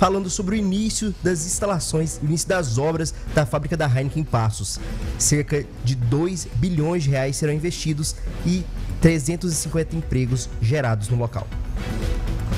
falando sobre o início das instalações, o início das obras da fábrica da Heineken Passos. Cerca de 2 bilhões de reais serão investidos e 350 empregos gerados no local.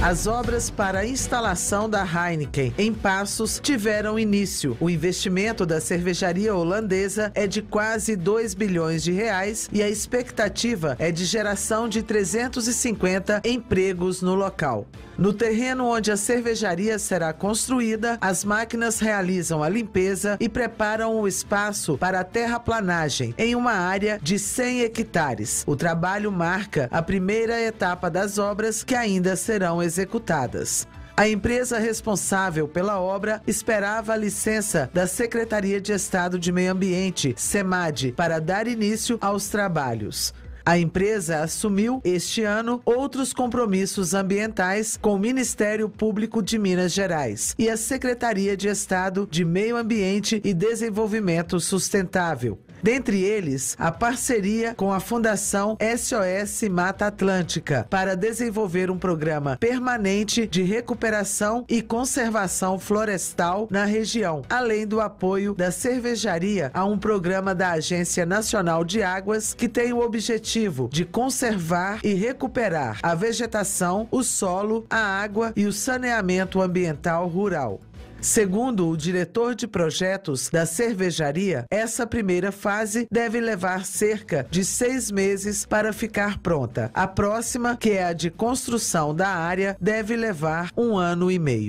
As obras para a instalação da Heineken em Passos tiveram início. O investimento da cervejaria holandesa é de quase 2 bilhões de reais e a expectativa é de geração de 350 empregos no local. No terreno onde a cervejaria será construída, as máquinas realizam a limpeza e preparam o espaço para a terraplanagem em uma área de 100 hectares. O trabalho marca a primeira etapa das obras que ainda serão executadas executadas. A empresa responsável pela obra esperava a licença da Secretaria de Estado de Meio Ambiente, SEMAD, para dar início aos trabalhos. A empresa assumiu este ano outros compromissos ambientais com o Ministério Público de Minas Gerais e a Secretaria de Estado de Meio Ambiente e Desenvolvimento Sustentável. Dentre eles, a parceria com a Fundação SOS Mata Atlântica para desenvolver um programa permanente de recuperação e conservação florestal na região, além do apoio da cervejaria a um programa da Agência Nacional de Águas que tem o objetivo de conservar e recuperar a vegetação, o solo, a água e o saneamento ambiental rural. Segundo o diretor de projetos da cervejaria, essa primeira fase deve levar cerca de seis meses para ficar pronta. A próxima, que é a de construção da área, deve levar um ano e meio.